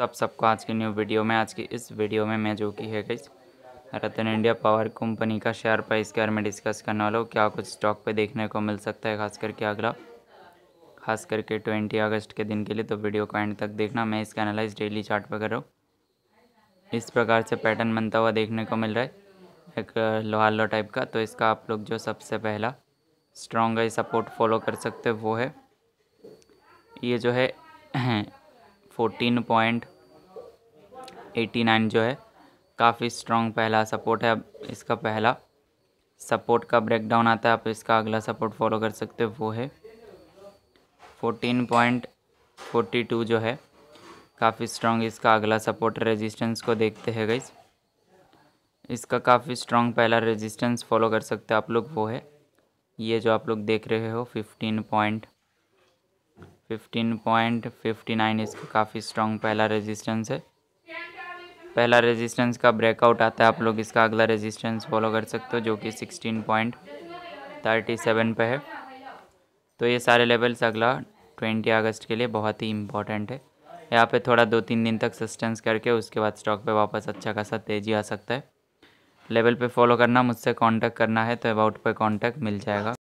तब तो सबको आज की न्यू वीडियो में आज की इस वीडियो में मैं जो कि है गई रतन इंडिया पावर कंपनी का शेयर प्राइस के बारे में डिस्कस करने वाला हूँ क्या कुछ स्टॉक पे देखने को मिल सकता है खास करके अगला खास करके ट्वेंटी अगस्त के दिन के लिए तो वीडियो को एंड तक देखना मैं इसका एनालाइज डेली चार्ट पर कर रहा हूँ इस प्रकार से पैटर्न बनता हुआ देखने को मिल रहा है एक लोहालो टाइप का तो इसका आप लोग जो सबसे पहला स्ट्रॉन्ग सपोर्ट फॉलो कर सकते वो है ये जो है फोर्टीन पॉइंट 89 जो है काफ़ी स्ट्रॉन्ग पहला सपोर्ट है अब इसका पहला सपोर्ट का ब्रेकडाउन आता है आप इसका अगला सपोर्ट फॉलो कर सकते हो वो है 14.42 जो है काफ़ी स्ट्रॉन्ग इसका अगला सपोर्ट रेजिस्टेंस को देखते हैं गई इसका काफ़ी स्ट्रॉन्ग पहला रेजिस्टेंस फॉलो कर सकते हो आप लोग वो है ये जो आप लोग देख रहे हो fifteen point fifteen point fifty nine इसका काफ़ी स्ट्रॉन्ग पहला रेजिस्टेंस है पहला रेजिस्टेंस का ब्रेकआउट आता है आप लोग इसका अगला रेजिस्टेंस फॉलो कर सकते हो जो कि सिक्सटीन पॉइंट थर्टी सेवन पर है तो ये सारे लेवल्स अगला ट्वेंटी अगस्त के लिए बहुत ही इम्पॉर्टेंट है यहाँ पे थोड़ा दो तीन दिन तक सस्टेंस करके उसके बाद स्टॉक पे वापस अच्छा खासा तेज़ी आ सकता है लेवल पे फॉलो करना मुझसे कांटेक्ट करना है तो अबाउट पे कांटेक्ट मिल जाएगा